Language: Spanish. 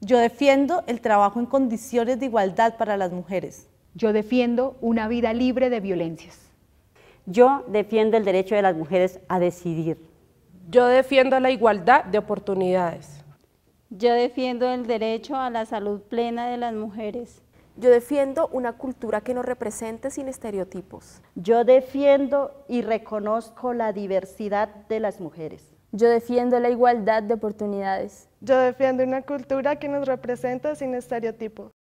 Yo defiendo el trabajo en condiciones de igualdad para las mujeres. Yo defiendo una vida libre de violencias. Yo defiendo el derecho de las mujeres a decidir. Yo defiendo la igualdad de oportunidades. Yo defiendo el derecho a la salud plena de las mujeres. Yo defiendo una cultura que nos represente sin estereotipos. Yo defiendo y reconozco la diversidad de las mujeres. Yo defiendo la igualdad de oportunidades. Yo defiendo una cultura que nos represente sin estereotipos.